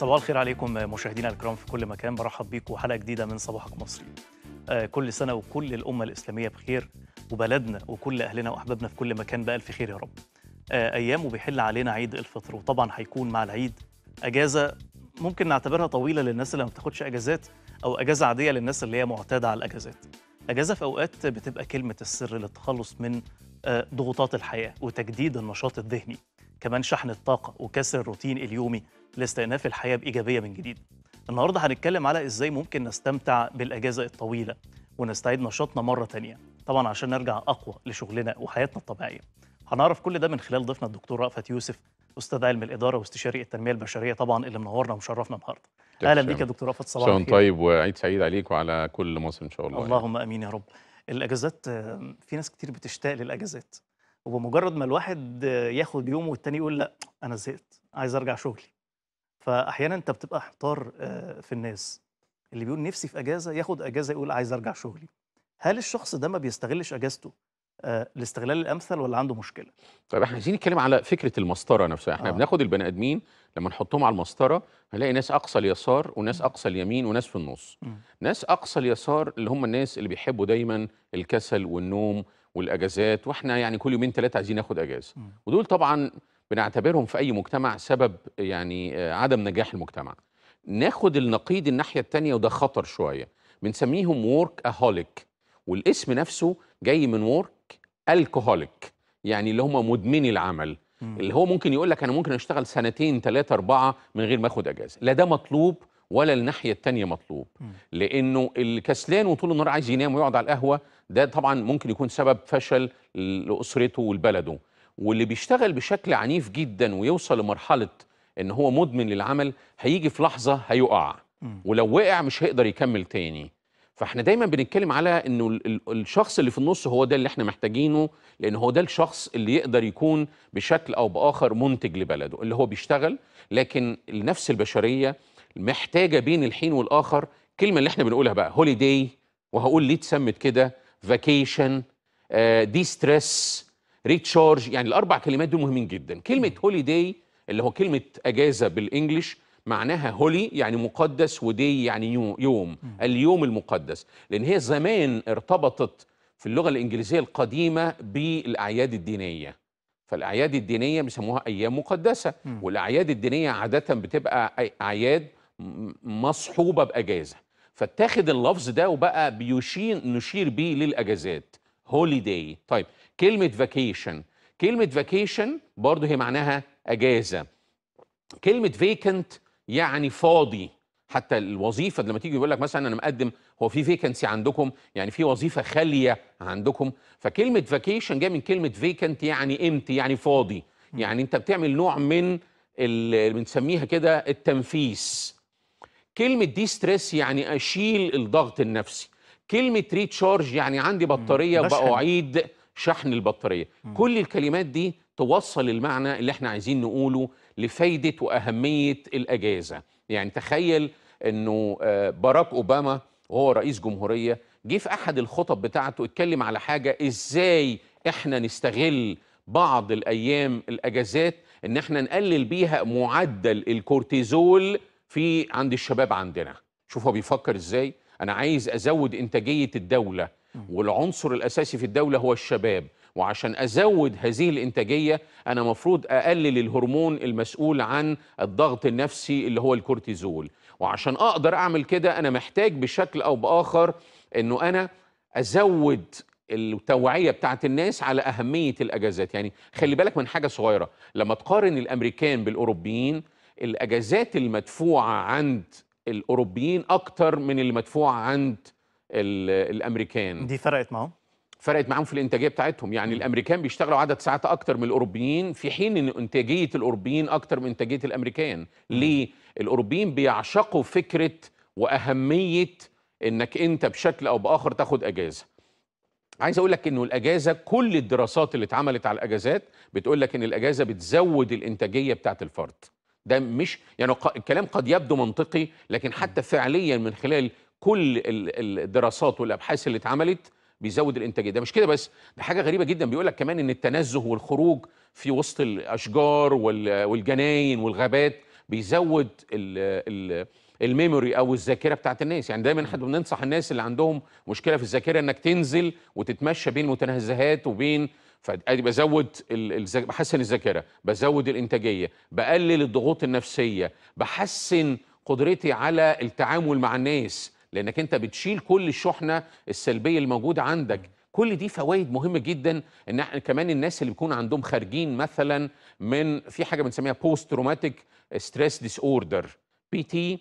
صباح الخير عليكم مشاهدينا الكرام في كل مكان برحب بيكم حلقه جديده من صباحك مصري آه، كل سنه وكل الامه الاسلاميه بخير وبلدنا وكل اهلنا واحبابنا في كل مكان بالف خير يا رب آه، ايام وبيحل علينا عيد الفطر وطبعا هيكون مع العيد اجازه ممكن نعتبرها طويله للناس اللي ما بتاخدش اجازات او اجازه عاديه للناس اللي هي معتاده على الاجازات اجازه في اوقات بتبقى كلمه السر للتخلص من آه، ضغوطات الحياه وتجديد النشاط الذهني كمان شحن الطاقه وكسر الروتين اليومي لاستئناف الحياة بإيجابية من جديد النهاردة هنتكلم على إزاي ممكن نستمتع بالأجازة الطويلة ونستعيد نشاطنا مرة تانية طبعا عشان نرجع أقوى لشغلنا وحياتنا الطبيعية هنعرف كل ده من خلال ضيفنا الدكتور رأفت يوسف أستاذ علم الإدارة واستشاري التنمية البشرية طبعا اللي منورنا ومشرفنا النهاردة أهلا بيك يا دكتور رأفت صباح الخير طيب وعيد سعيد عليك وعلى كل مصر إن شاء الله اللهم يعني. أمين يا رب الاجازات في ناس كتير بتشتاق للاجازات وبمجرد ما الواحد ياخد يوم والتاني يقول لا انا زهقت عايز ارجع شغلي فاحيانا انت بتبقى محتار آه، في الناس اللي بيقول نفسي في اجازه ياخد اجازه يقول عايز ارجع شغلي هل الشخص ده ما بيستغلش اجازته الاستغلال آه، الامثل ولا عنده مشكله طيب احنا عايزين نتكلم على فكره المسطره نفسها احنا آه. بناخد البني ادمين لما نحطهم على المسطره هنلاقي ناس اقصى اليسار وناس اقصى اليمين وناس في النص م. ناس اقصى اليسار اللي هم الناس اللي بيحبوا دايما الكسل والنوم والاجازات واحنا يعني كل يومين ثلاثه عايزين ناخد اجازه م. ودول طبعا بنعتبرهم في اي مجتمع سبب يعني آه، عدم نجاح المجتمع ناخد النقيض الناحيه الثانيه وده خطر شويه بنسميهم ورك اهوليك والاسم نفسه جاي من ورك الكهوليك يعني اللي هم مدمني العمل مم. اللي هو ممكن يقول لك انا ممكن اشتغل سنتين ثلاثه اربعه من غير ما اخد اجازه لا ده مطلوب ولا الناحيه الثانيه مطلوب مم. لانه الكسلان وطول النهار عايز ينام ويقعد على القهوه ده طبعا ممكن يكون سبب فشل لاسرته ولبلده واللي بيشتغل بشكل عنيف جدا ويوصل لمرحله ان هو مدمن للعمل هيجي في لحظه هيقع ولو وقع مش هيقدر يكمل تاني فاحنا دايما بنتكلم على انه الشخص اللي في النص هو ده اللي احنا محتاجينه لان هو ده الشخص اللي يقدر يكون بشكل او باخر منتج لبلده اللي هو بيشتغل لكن النفس البشريه محتاجه بين الحين والاخر الكلمه اللي احنا بنقولها بقى هوليداي وهقول ليه اتسمت كده فاكيشن دي ستريس ريتشارج يعني الاربع كلمات دول مهمين جدا كلمه هوليداي اللي هو كلمه اجازه بالانجلش معناها هولي يعني مقدس ودي يعني يوم اليوم المقدس لان هي زمان ارتبطت في اللغه الانجليزيه القديمه بالاعياد الدينيه فالاعياد الدينيه بيسموها ايام مقدسه والاعياد الدينيه عاده بتبقى اعياد مصحوبه باجازه فاتخذ اللفظ ده وبقى بيشير نشير بيه للاجازات هوليداي طيب كلمة فاكيشن كلمة فاكيشن برضه هي معناها أجازة كلمة فيكنت يعني فاضي حتى الوظيفة لما تيجي يقول لك مثلا أنا مقدم هو في فيكنسي عندكم يعني في وظيفة خالية عندكم فكلمة فاكيشن جاية من كلمة فيكنت يعني امتي يعني فاضي يعني أنت بتعمل نوع من اللي بنسميها كده التنفيس كلمة دي ستريس يعني أشيل الضغط النفسي كلمة ريتشارج يعني عندي بطارية بقى أعيد شحن البطاريه كل الكلمات دي توصل المعنى اللي احنا عايزين نقوله لفايده واهميه الاجازه يعني تخيل انه آه، باراك اوباما وهو رئيس جمهوريه جه في احد الخطب بتاعته اتكلم على حاجه ازاي احنا نستغل بعض الايام الاجازات ان احنا نقلل بيها معدل الكورتيزول في عند الشباب عندنا شوفوا بيفكر ازاي انا عايز ازود انتاجيه الدوله والعنصر الأساسي في الدولة هو الشباب وعشان أزود هذه الإنتاجية أنا مفروض أقلل الهرمون المسؤول عن الضغط النفسي اللي هو الكورتيزول وعشان أقدر أعمل كده أنا محتاج بشكل أو بآخر أنه أنا أزود التوعية بتاعت الناس على أهمية الأجازات يعني خلي بالك من حاجة صغيرة لما تقارن الأمريكان بالأوروبيين الأجازات المدفوعة عند الأوروبيين أكتر من اللي مدفوعة عند الامريكان دي فرقت معاهم فرقت معاهم في الانتاجيه بتاعتهم يعني الامريكان بيشتغلوا عدد ساعات اكتر من الاوروبيين في حين ان انتاجيه الاوروبيين اكتر من انتاجيه الامريكان ليه الاوروبيين بيعشقوا فكره واهميه انك انت بشكل او باخر تاخد اجازه عايز اقول لك انه الاجازه كل الدراسات اللي اتعملت على الاجازات بتقول لك ان الاجازه بتزود الانتاجيه بتاعه الفرد ده مش يعني الكلام قد يبدو منطقي لكن حتى فعليا من خلال كل الدراسات والابحاث اللي اتعملت بيزود الانتاجيه ده مش كده بس ده حاجه غريبه جدا بيقول لك كمان ان التنزه والخروج في وسط الاشجار والجناين والغابات بيزود الميموري او الذاكره بتاعت الناس يعني دايما احنا بننصح الناس اللي عندهم مشكله في الذاكره انك تنزل وتتمشى بين متنزهات وبين فادي بزود بحسن الذاكره بزود الانتاجيه بقلل الضغوط النفسيه بحسن قدرتي على التعامل مع الناس لانك انت بتشيل كل الشحنه السلبيه الموجوده عندك كل دي فوائد مهمه جدا ان احنا كمان الناس اللي بيكون عندهم خارجين مثلا من في حاجه بنسميها بوست تروماتيك ستريس ديس اوردر بي تي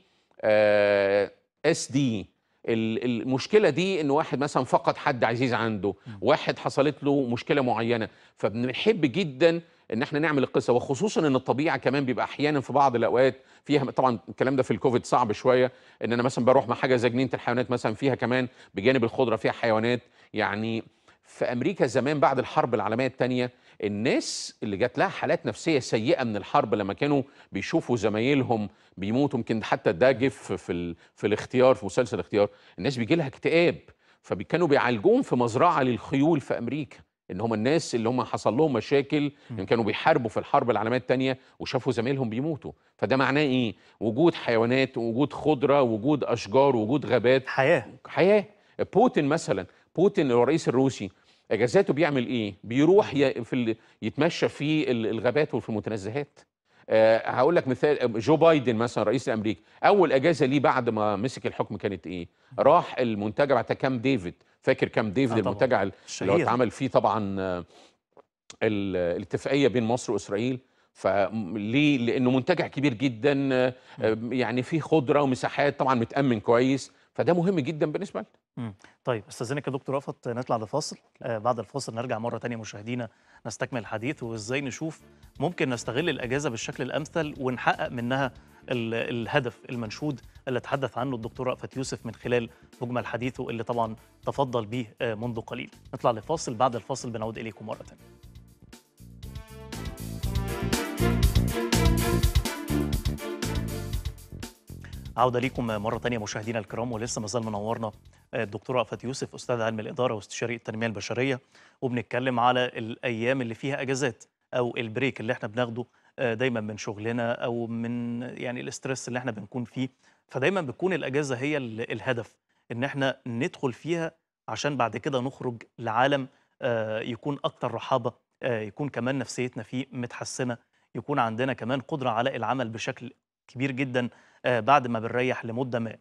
اس دي المشكلة دي إن واحد مثلا فقد حد عزيز عنده واحد حصلت له مشكلة معينة فبنحب جدا ان احنا نعمل القصه وخصوصا ان الطبيعه كمان بيبقى احيانا في بعض الاوقات فيها طبعا الكلام ده في الكوفيد صعب شويه ان انا مثلا بروح مع حاجه زي جنينه الحيوانات مثلا فيها كمان بجانب الخضره فيها حيوانات يعني في امريكا زمان بعد الحرب العالميه الثانيه الناس اللي جات لها حالات نفسيه سيئه من الحرب لما كانوا بيشوفوا زمايلهم بيموتوا يمكن حتى ده جف في ال... في الاختيار في مسلسل الاختيار الناس بيجي لها اكتئاب فكانوا بيعالجوهم في مزرعه للخيول في امريكا ان هم الناس اللي هم حصل لهم مشاكل ان كانوا بيحاربوا في الحرب العالميه الثانيه وشافوا زمايلهم بيموتوا فده معناه ايه وجود حيوانات وجود خضره وجود اشجار وجود غابات حياه حياه بوتين مثلا بوتين الرئيس الروسي اجازاته بيعمل ايه بيروح في يتمشى في الغابات وفي المتنزهات أه هقول لك مثال آه، جو بايدن مثلا رئيس الامريكي اول اجازه ليه بعد ما مسك الحكم كانت ايه راح المنتجع بتاع كام ديفيد فاكر كام ديفيد آه المنتجع اللي اتعمل فيه طبعا آه، الاتفاقيه بين مصر واسرائيل فليه لانه منتجع كبير جدا آه، يعني فيه خضره ومساحات طبعا متامن كويس فده مهم جدا بالنسبه لنا طيب استاذنك يا دكتور رفعت نطلع لفاصل آه بعد الفاصل نرجع مره ثانيه مشاهدينا نستكمل الحديث وازاي نشوف ممكن نستغل الاجازه بالشكل الامثل ونحقق منها الهدف المنشود اللي تحدث عنه الدكتور رأفت يوسف من خلال مجمل حديثه اللي طبعا تفضل به آه، منذ قليل نطلع لفاصل بعد الفاصل بنعود إليكم مرة ثانية عودة ليكم مرة تانية مشاهدينا الكرام ولسه مازال منورنا آه، الدكتور رأفت يوسف أستاذ علم الإدارة واستشاري التنمية البشرية وبنتكلم على الأيام اللي فيها أجازات أو البريك اللي احنا بناخده آه، دايما من شغلنا أو من يعني الاسترس اللي احنا بنكون فيه فدايما بتكون الاجازه هي الهدف ان احنا ندخل فيها عشان بعد كده نخرج لعالم آه، يكون اكثر رحابه آه، يكون كمان نفسيتنا فيه متحسنه يكون عندنا كمان قدره على العمل بشكل كبير جدا آه، بعد ما بنريح لمده ما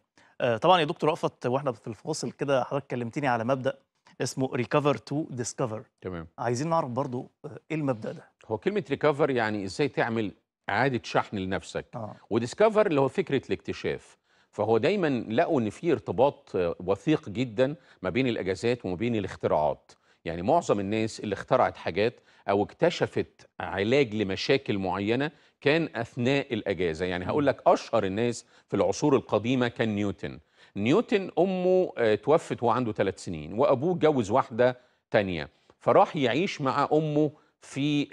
طبعا يا دكتور رأفت واحنا في الفاصل كده حضرتك كلمتني على مبدا اسمه ريكفر تو ديسكفر تمام عايزين نعرف برضو ايه المبدا ده هو كلمه ريكفر يعني ازاي تعمل اعاده شحن لنفسك آه. وديسكفر اللي هو فكره الاكتشاف فهو دايما لقوا ان في ارتباط آه، وثيق جدا ما بين الاجازات وما بين الاختراعات يعني معظم الناس اللي اخترعت حاجات او اكتشفت علاج لمشاكل معينه كان اثناء الاجازه يعني هقول لك اشهر الناس في العصور القديمه كان نيوتن نيوتن امه آه، توفت وهو عنده ثلاث سنين وابوه اتجوز واحده تانية فراح يعيش مع امه في آه،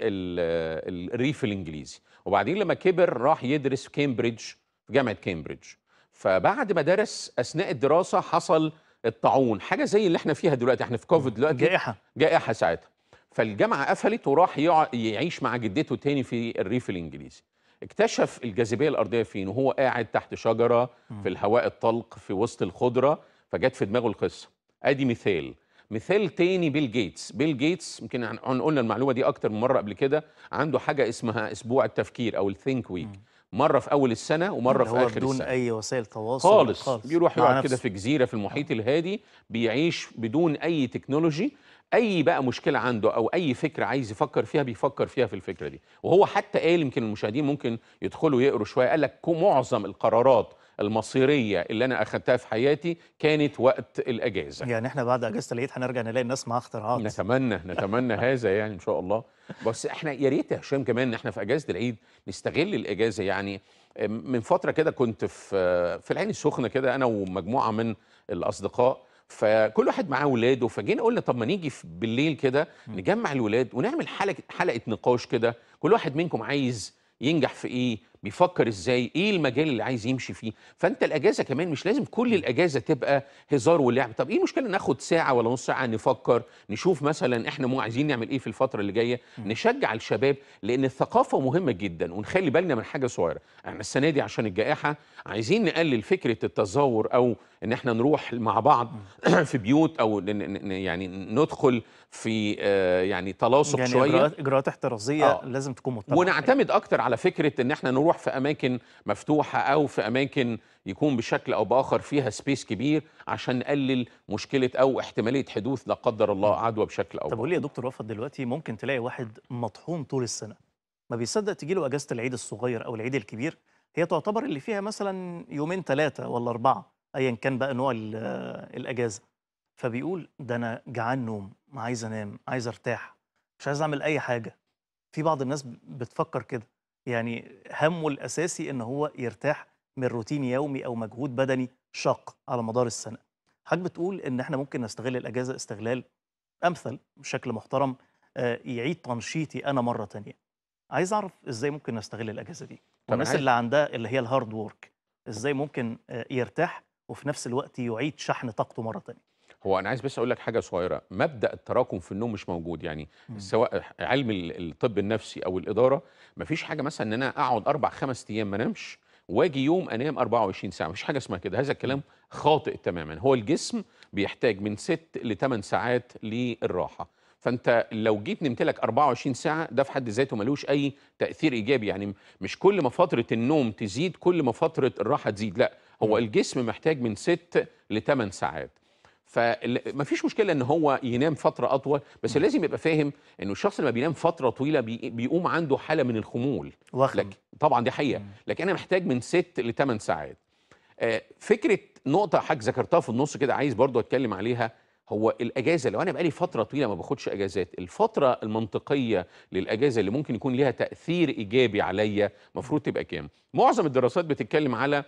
الريف الانجليزي وبعدين لما كبر راح يدرس في كامبريدج في جامعه كامبريدج فبعد ما درس اثناء الدراسه حصل الطاعون حاجه زي اللي احنا فيها دلوقتي احنا في كوفيد دلوقتي جائحه جائحه ساعتها فالجامعه قفلت وراح يعيش مع جدته تاني في الريف الانجليزي اكتشف الجاذبيه الارضيه فين وهو قاعد تحت شجره في الهواء الطلق في وسط الخضره فجت في دماغه القصه ادي مثال مثال تاني بيل جيتس بيل جيتس يمكن قلنا المعلومه دي اكتر من مره قبل كده عنده حاجه اسمها اسبوع التفكير او الثينك ويك مره في اول السنه ومره في اخر بدون السنه بدون اي وسائل تواصل خالص, خالص. بيروح يقعد كده في جزيره في المحيط آه. الهادي بيعيش بدون اي تكنولوجي اي بقى مشكله عنده او اي فكره عايز يفكر فيها بيفكر فيها في الفكره دي وهو حتى قال يمكن المشاهدين ممكن يدخلوا يقروا شويه قال لك معظم القرارات المصيريه اللي انا اخذتها في حياتي كانت وقت الاجازه يعني احنا بعد اجازه العيد هنرجع نلاقي الناس مع اختراعات نتمنى نتمنى هذا يعني ان شاء الله بس احنا يا ريت يا هشام كمان ان احنا في اجازه العيد نستغل الاجازه يعني من فتره كده كنت في في العين السخنه كده انا ومجموعه من الاصدقاء فكل واحد معاه ولاده فجينا قلنا طب ما نيجي بالليل كده نجمع الولاد ونعمل حلقه حلقه نقاش كده كل واحد منكم عايز ينجح في ايه بيفكر ازاي ايه المجال اللي عايز يمشي فيه فانت الاجازه كمان مش لازم كل الاجازه تبقى هزار ولعب طب ايه المشكله ناخد ساعه ولا نص ساعه نفكر نشوف مثلا احنا مو عايزين نعمل ايه في الفتره اللي جايه نشجع الشباب لان الثقافه مهمه جدا ونخلي بالنا من حاجه صغيره احنا السنه دي عشان الجائحه عايزين نقلل فكره التزور او ان احنا نروح مع بعض في بيوت او يعني ندخل في آه، يعني تلاصق يعني شويه اجراءات احترازيه آه. لازم تكون متطبقه ونعتمد اكتر على فكره ان احنا نروح في اماكن مفتوحه او في اماكن يكون بشكل او باخر فيها سبيس كبير عشان نقلل مشكله او احتماليه حدوث لا قدر الله عدوى بشكل او طب قول لي يا دكتور وفد دلوقتي ممكن تلاقي واحد مطحون طول السنه ما بيصدق تجي له اجازه العيد الصغير او العيد الكبير هي تعتبر اللي فيها مثلا يومين ثلاثه ولا اربعه ايا كان بقى نوع الاجازه فبيقول ده انا جعان نوم عايز انام عايز ارتاح مش عايز اعمل اي حاجه في بعض الناس بتفكر كده يعني همه الاساسي ان هو يرتاح من روتين يومي او مجهود بدني شاق على مدار السنه حضرتك بتقول ان احنا ممكن نستغل الاجازه استغلال امثل بشكل محترم آه، يعيد تنشيطي انا مره تانية عايز اعرف ازاي ممكن نستغل الاجازه دي والناس اللي عندها اللي هي الهارد وورك ازاي ممكن آه، يرتاح وفي نفس الوقت يعيد شحن طاقته مره ثانيه هو انا عايز بس اقول لك حاجه صغيره مبدا التراكم في النوم مش موجود يعني مم. سواء علم الطب النفسي او الاداره ما فيش حاجه مثلا ان انا اقعد اربع خمس ايام ما انامش واجي يوم انام 24 ساعه ما فيش حاجه اسمها كده هذا الكلام خاطئ تماما هو الجسم بيحتاج من 6 ل 8 ساعات للراحه فانت لو جيت نمت لك 24 ساعه ده في حد ذاته ملوش اي تاثير ايجابي يعني مش كل ما فتره النوم تزيد كل ما فتره الراحه تزيد لا هو الجسم محتاج من 6 ل 8 ساعات فمفيش مشكله ان هو ينام فتره اطول بس م. لازم يبقى فاهم انه الشخص لما بينام فتره طويله بي... بيقوم عنده حاله من الخمول لك طبعا دي حقيقه لكن انا محتاج من 6 ل 8 ساعات آه، فكره نقطه حاج ذكرتها في النص كده عايز برضو اتكلم عليها هو الاجازه لو انا بقالي فتره طويله ما باخدش اجازات الفتره المنطقيه للاجازه اللي ممكن يكون ليها تاثير ايجابي عليا المفروض تبقى كام معظم الدراسات بتتكلم على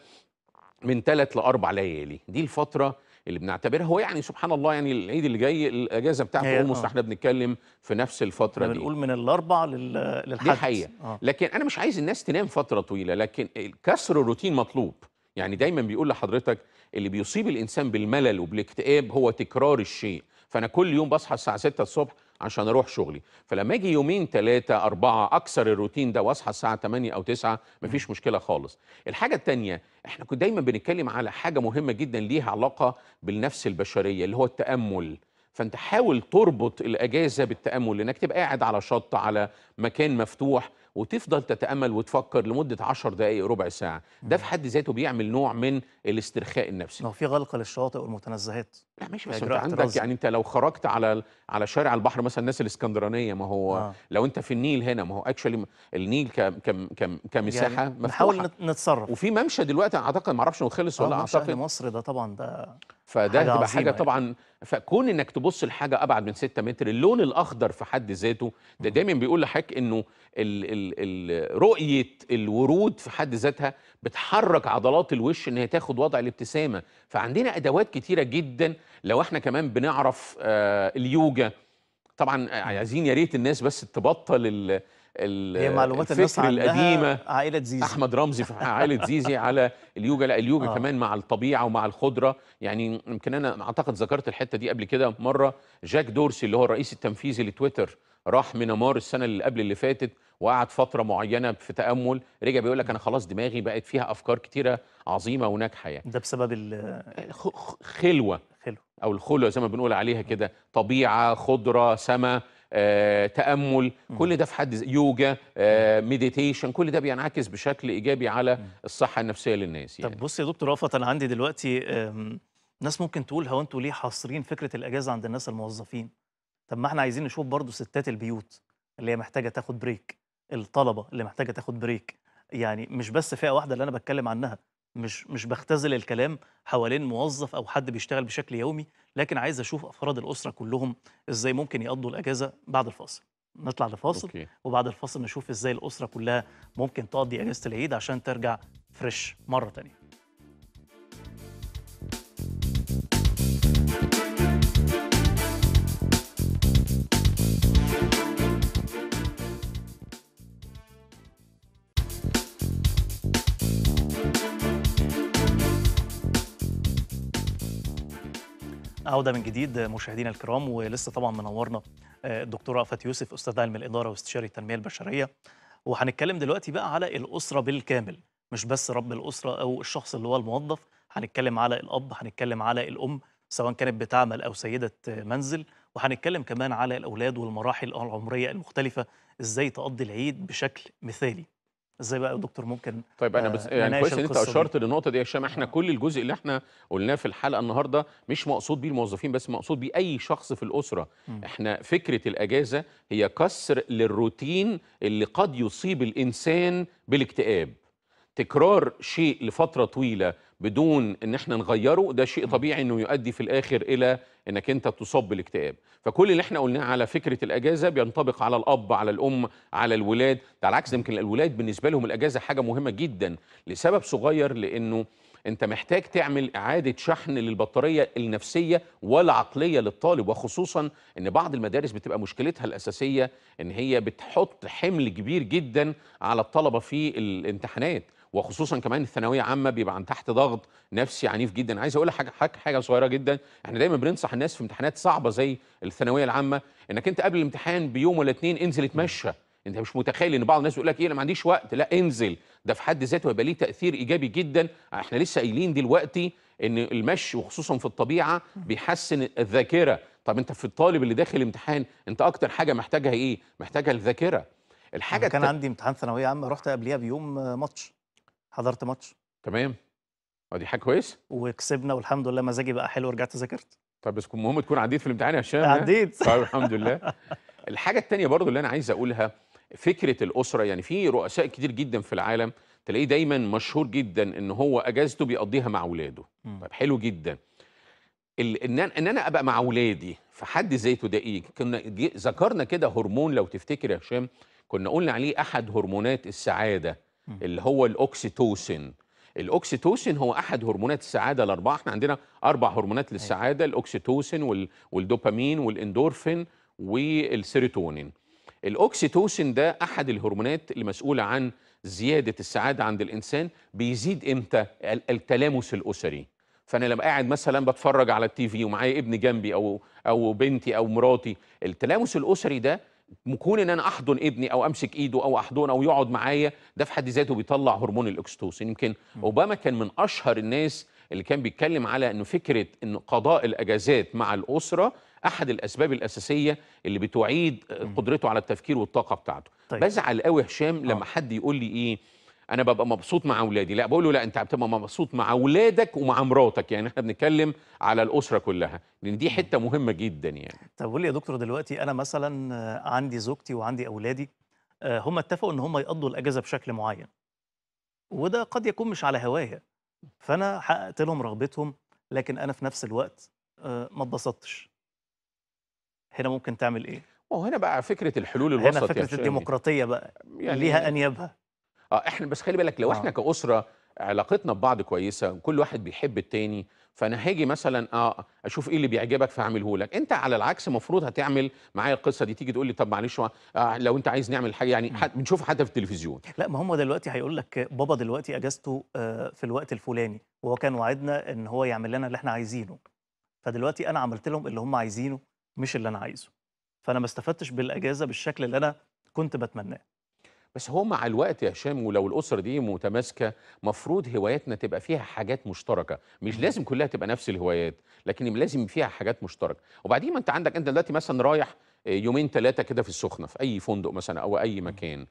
من ثلاث لاربع ليالي دي الفتره اللي بنعتبرها هو يعني سبحان الله يعني العيد اللي جاي الاجازه بتاعته اولموست آه. احنا بنتكلم في نفس الفتره دي بنقول من الاربع للحد دي حقيقه آه. لكن انا مش عايز الناس تنام فتره طويله لكن كسر الروتين مطلوب يعني دايما بيقول لحضرتك اللي بيصيب الانسان بالملل وبالاكتئاب هو تكرار الشيء فانا كل يوم بصحى الساعه 6 الصبح عشان اروح شغلي فلما اجي يومين ثلاثه اربعه اكسر الروتين ده واصحى الساعه 8 او 9 مفيش مشكله خالص الحاجه الثانيه احنا كنا دايما بنتكلم على حاجه مهمه جدا ليها علاقه بالنفس البشريه اللي هو التامل فانت حاول تربط الاجازه بالتامل لانك تبقى قاعد على شط على مكان مفتوح وتفضل تتامل وتفكر لمده 10 دقائق ربع ساعه ده في حد ذاته بيعمل نوع من الاسترخاء النفسي هو في غلق للشواطئ والمتنزهات لا ماشي بس انت عندك يعني انت لو خرجت على على شارع البحر مثلا الناس الاسكندرانيه ما هو آه. لو انت في النيل هنا ما هو اكشلي النيل كم كم كم كمساحه يعني نحاول نتصرف وفي ممشى دلوقتي اعتقد ما اعرفش هو خلص آه، ولا اعتقد مصر ده طبعا ده فده حاجة هتبقى حاجه يعني. طبعا فكون انك تبص لحاجه ابعد من 6 متر اللون الاخضر في حد ذاته ده دايما بيقول لحضرتك انه الـ الـ الـ رؤيه الورود في حد ذاتها بتحرك عضلات الوش ان هي تاخد وضع الابتسامه فعندنا ادوات كتيره جدا لو احنا كمان بنعرف آه اليوجا طبعا عايزين يا ريت الناس بس تبطل هي معلومات الفكر القديمه عائله زيزي احمد رمزي في عائله زيزي على اليوجا لا اليوجا آه. كمان مع الطبيعه ومع الخضره يعني يمكن انا اعتقد ذكرت الحته دي قبل كده مره جاك دورسي اللي هو الرئيس التنفيذي لتويتر راح مينمار السنه اللي قبل اللي فاتت وقعد فتره معينه في تامل رجع بيقول لك انا خلاص دماغي بقت فيها افكار كتيره عظيمه وناجحه يعني ده بسبب الخلوه خلوه او الخلوه زي ما بنقول عليها كده طبيعه خضره سماء آه، تامل كل ده في حد يوجا مديتيشن آه، كل ده بينعكس بشكل ايجابي على الصحه النفسيه للناس يعني. طب بص يا دكتور رفعت انا عندي دلوقتي ناس ممكن تقول هو انتوا ليه حاصرين فكره الاجازه عند الناس الموظفين طب ما احنا عايزين نشوف برضو ستات البيوت اللي هي محتاجه تاخد بريك الطلبه اللي محتاجه تاخد بريك يعني مش بس فئه واحده اللي انا بتكلم عنها مش مش بختزل الكلام حوالين موظف او حد بيشتغل بشكل يومي لكن عايز اشوف افراد الاسره كلهم ازاي ممكن يقضوا الاجازه بعد الفاصل نطلع لفاصل أوكي. وبعد الفاصل نشوف ازاي الاسره كلها ممكن تقضي اجازه العيد عشان ترجع فريش مره ثانيه عودة من جديد مشاهدينا الكرام ولسه طبعا منورنا آه، الدكتورة رأفت يوسف أستاذ علم الإدارة واستشاري التنمية البشرية وهنتكلم دلوقتي بقى على الأسرة بالكامل مش بس رب الأسرة أو الشخص اللي هو الموظف هنتكلم على الأب هنتكلم على الأم سواء كانت بتعمل أو سيدة منزل وهنتكلم كمان على الأولاد والمراحل العمرية المختلفة إزاي تقضي العيد بشكل مثالي ازاي بقى يا دكتور ممكن طيب انا بس آه، يعني كويس ان انت اشرت للنقطه دي يا هشام احنا كل الجزء اللي احنا قلناه في الحلقه النهارده مش مقصود بيه الموظفين بس مقصود بيه اي شخص في الاسره م. احنا فكره الاجازه هي كسر للروتين اللي قد يصيب الانسان بالاكتئاب تكرار شيء لفتره طويله بدون ان احنا نغيره ده شيء طبيعي انه يؤدي في الاخر الى انك انت تصاب بالاكتئاب فكل اللي احنا قلناه على فكره الاجازه بينطبق على الاب على الام على الولاد على العكس يمكن الولاد بالنسبه لهم الاجازه حاجه مهمه جدا لسبب صغير لانه انت محتاج تعمل اعاده شحن للبطاريه النفسيه والعقليه للطالب وخصوصا ان بعض المدارس بتبقى مشكلتها الاساسيه ان هي بتحط حمل كبير جدا على الطلبه في الامتحانات وخصوصا كمان الثانويه عامه بيبقى عن تحت ضغط نفسي عنيف جدا عايز اقول لك حاجه حاجه صغيره جدا احنا دايما بننصح الناس في امتحانات صعبه زي الثانويه العامه انك انت قبل الامتحان بيوم ولا اتنين انزل اتمشى انت مش متخيل ان بعض الناس يقول لك ايه انا ما عنديش وقت لا انزل ده في حد ذاته هيبقى ليه تاثير ايجابي جدا احنا لسه قايلين دلوقتي ان المشي وخصوصا في الطبيعه بيحسن الذاكره طب انت في الطالب اللي داخل امتحان انت اكتر حاجه محتاجها ايه محتاجها الذاكره الحاجه كان الت... عندي امتحان ثانويه عامه رحت قبليها بيوم ماتش حضرت ماتش تمام ودي حاجه كويسه وكسبنا والحمد لله مزاجي بقى حلو ورجعت ذاكرت طب بس المهم تكون عديت في الامتحان يا هشام عديت طيب الحمد لله الحاجه الثانيه برضو اللي انا عايز اقولها فكره الاسره يعني في رؤساء كتير جدا في العالم تلاقيه دايما مشهور جدا ان هو اجازته بيقضيها مع اولاده طب حلو جدا ان ان انا ابقى مع اولادي في حد ذاته ده ايه كنا ذكرنا كده هرمون لو تفتكر يا هشام كنا قلنا عليه احد هرمونات السعاده اللي هو الاوكسيتوسين الاوكسيتوسين هو احد هرمونات السعاده الاربعه احنا عندنا اربع هرمونات أيوة. للسعاده الاوكسيتوسين والدوبامين والاندورفين والسيروتونين الاوكسيتوسين ده احد الهرمونات اللي مسؤوله عن زياده السعاده عند الانسان بيزيد امتى التلامس الاسري فانا لما قاعد مثلا بتفرج على التي في ومعايا ابني جنبي او او بنتي او مراتي التلامس الاسري ده كون ان انا احضن ابني او امسك ايده او احضنه او يقعد معايا ده في حد ذاته بيطلع هرمون الاكستوسين يمكن اوباما كان من اشهر الناس اللي كان بيتكلم على انه فكره ان قضاء الاجازات مع الاسره احد الاسباب الاساسيه اللي بتعيد قدرته على التفكير والطاقه بتاعته طيب. بزعل قوي هشام لما آه. حد يقول لي ايه انا ببقى مبسوط مع اولادي لا بقول له لا انت بتبقى مبسوط مع اولادك ومع مراتك يعني احنا بنتكلم على الاسره كلها لان يعني دي حته مهمه جدا يعني طب قول لي يا دكتور دلوقتي انا مثلا آه، عندي زوجتي وعندي اولادي آه، هم اتفقوا ان هم يقضوا الاجازه بشكل معين وده قد يكون مش على هوايه فانا حققت لهم رغبتهم لكن انا في نفس الوقت آه، ما اتبسطتش هنا ممكن تعمل ايه وهنا بقى فكره الحلول الوسط هنا فكره الديمقراطيه بقى يعني ليها انيابها اه احنا بس خلي بالك لو آه. احنا كاسره علاقتنا ببعض كويسه وكل واحد بيحب التاني فانا هاجي مثلا اه اشوف ايه اللي بيعجبك فاعمله لك انت على العكس المفروض هتعمل معايا القصه دي تيجي تقول لي طب معلش آه لو انت عايز نعمل حاجه يعني حت حتى في التلفزيون لا ما هم دلوقتي هيقول لك بابا دلوقتي اجازته آه في الوقت الفلاني وهو كان وعدنا ان هو يعمل لنا اللي احنا عايزينه فدلوقتي انا عملت لهم اللي هم عايزينه مش اللي انا عايزه فانا ما استفدتش بالاجازه بالشكل اللي انا كنت بتمناه بس هو مع الوقت يا هشام ولو الاسره دي متماسكه مفروض هواياتنا تبقى فيها حاجات مشتركه مش لازم كلها تبقى نفس الهوايات لكن لازم فيها حاجات مشتركه وبعدين ما انت عندك انت دلوقتي مثلا رايح آه، يومين ثلاثه كده في السخنه في اي فندق مثلا او اي مكان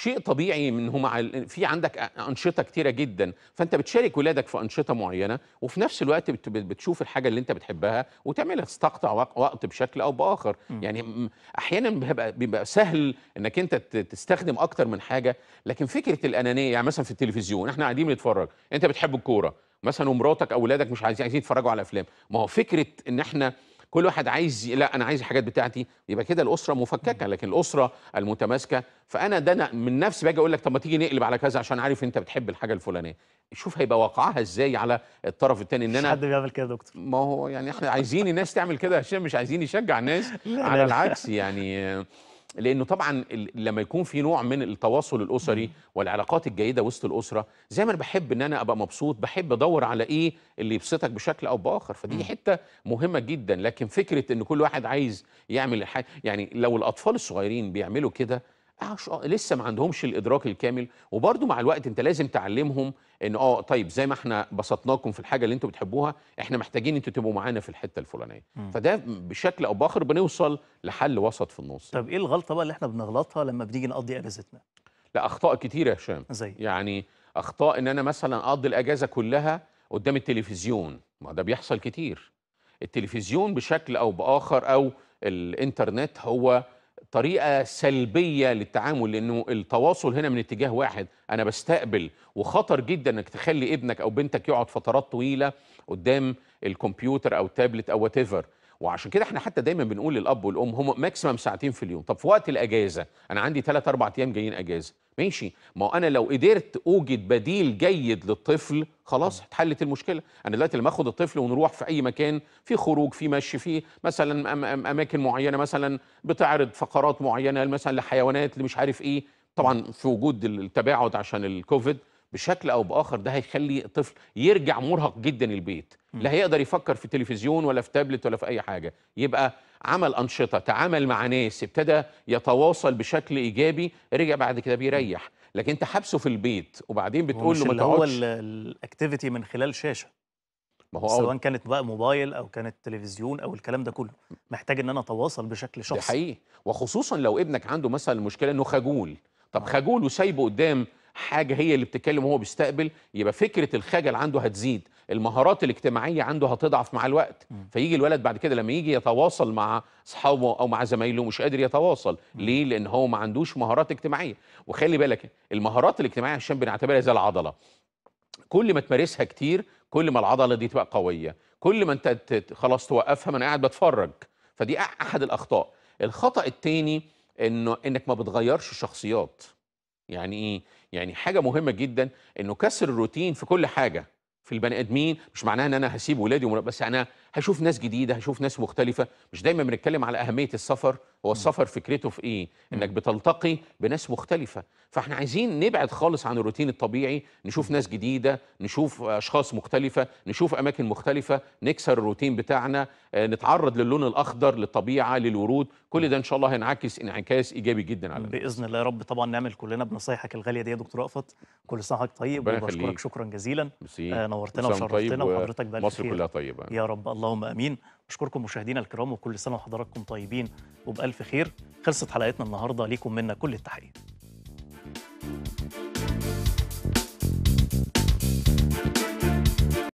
شيء طبيعي انه مع في عندك انشطه كتيره جدا فانت بتشارك ولادك في انشطه معينه وفي نفس الوقت بتشوف الحاجه اللي انت بتحبها وتعملها تستقطع وقت بشكل او باخر يعني م. يعني احيانا بيبقى, بيبقى سهل انك انت تستخدم اكتر من حاجه لكن فكره الانانيه يعني مثلا في التلفزيون احنا قاعدين بنتفرج انت بتحب الكوره مثلا ومراتك او ولادك مش عايزين يتفرجوا على افلام ما هو فكره ان احنا كل واحد عايز لا انا عايز الحاجات بتاعتي يبقى كده الاسره مفككه لكن الاسره المتماسكه فانا ده أنا من نفسي باجي اقول لك طب ما تيجي نقلب على كذا عشان عارف انت بتحب الحاجه الفلانيه شوف هيبقى واقعها ازاي على الطرف الثاني ان انا حد بيعمل كده يا دكتور ما هو يعني احنا عايزين الناس تعمل كده يا هشام مش عايزين يشجع الناس على العكس يعني لانه طبعا لما يكون في نوع من التواصل الاسري والعلاقات الجيده وسط الاسره زي ما انا بحب ان انا ابقى مبسوط بحب ادور على ايه اللي يبسطك بشكل او باخر فدي حته مهمه جدا لكن فكره ان كل واحد عايز يعمل يعني لو الاطفال الصغيرين بيعملوا كده آه، آه، لسه ما عندهمش الادراك الكامل وبرده مع الوقت انت لازم تعلمهم ان اه طيب زي ما احنا بسطناكم في الحاجه اللي انتوا بتحبوها احنا محتاجين انتوا تبقوا معانا في الحته الفلانيه فده بشكل او باخر بنوصل لحل وسط في النص طب ايه الغلطه بقى اللي احنا بنغلطها لما بنيجي نقضي اجازتنا لا اخطاء كتير يا هشام يعني اخطاء ان انا مثلا اقضي الاجازه كلها قدام التلفزيون ما ده بيحصل كتير التلفزيون بشكل او باخر او الانترنت هو طريقه سلبيه للتعامل لانه التواصل هنا من اتجاه واحد انا بستقبل وخطر جدا انك تخلي ابنك او بنتك يقعد فترات طويله قدام الكمبيوتر او التابلت او وات وعشان كده احنا حتى دايما بنقول للاب والام هم ماكسيمم ساعتين في اليوم طب في وقت الاجازه انا عندي 3 4 ايام جايين اجازه ماشي ما هو انا لو قدرت اوجد بديل جيد للطفل خلاص اتحلت المشكله انا دلوقتي لما اخد الطفل ونروح في اي مكان في خروج في مشي في مثلا اماكن معينه مثلا بتعرض فقرات معينه مثلا لحيوانات اللي مش عارف ايه طبعا في وجود التباعد عشان الكوفيد بشكل او باخر ده هيخلي الطفل يرجع مرهق جدا البيت لا هيقدر يفكر في تلفزيون ولا في تابلت ولا في اي حاجه يبقى عمل انشطه تعامل مع ناس ابتدى يتواصل بشكل ايجابي رجع بعد كده بيريح لكن انت حبسه في البيت وبعدين بتقول له ما تقعدش هو الاكتيفيتي من خلال شاشه ما هو سواء كانت بقى موبايل او كانت تلفزيون او الكلام ده كله محتاج ان انا اتواصل بشكل شخصي ده حقيقي وخصوصا لو ابنك عنده مثلا مشكله انه خجول طب آه. خجول وسايبه قدام حاجه هي اللي بتتكلم وهو بيستقبل يبقى فكره الخجل عنده هتزيد المهارات الاجتماعيه عنده هتضعف مع الوقت م. فيجي الولد بعد كده لما يجي يتواصل مع اصحابه او مع زمايله مش قادر يتواصل م. ليه لان هو ما عندوش مهارات اجتماعيه وخلي بالك المهارات الاجتماعيه عشان بنعتبرها زي العضله كل ما تمارسها كتير كل ما العضله دي تبقى قويه كل ما انت خلاص توقفها ما انا قاعد بتفرج فدي احد الاخطاء الخطا الثاني انه انك ما بتغيرش شخصيات يعني ايه يعني حاجه مهمه جدا انه كسر الروتين في كل حاجه في البني ادمين مش معناها ان انا هسيب ولادي بس انا هشوف ناس جديده هشوف ناس مختلفه مش دايما بنتكلم على اهميه السفر هو السفر فكرته في ايه انك بتلتقي بناس مختلفه فاحنا عايزين نبعد خالص عن الروتين الطبيعي نشوف ناس جديده نشوف اشخاص مختلفه نشوف اماكن مختلفه نكسر الروتين بتاعنا آه، نتعرض للون الاخضر للطبيعه للورود كل ده ان شاء الله هينعكس انعكاس ايجابي جدا على باذن الله يا رب طبعا نعمل كلنا بنصايحك الغاليه دي يا دكتور رأفت كل سنه طيب وبشكرك شكرا جزيلا آه نورتنا وشرفتنا طيب وحضرتك بألف مصر كلها طيبه يا رب الله اللهم امين بشكركم مشاهدينا الكرام وكل سنه وحضراتكم طيبين وبالف خير خلصت حلقتنا النهارده ليكم منا كل التحيه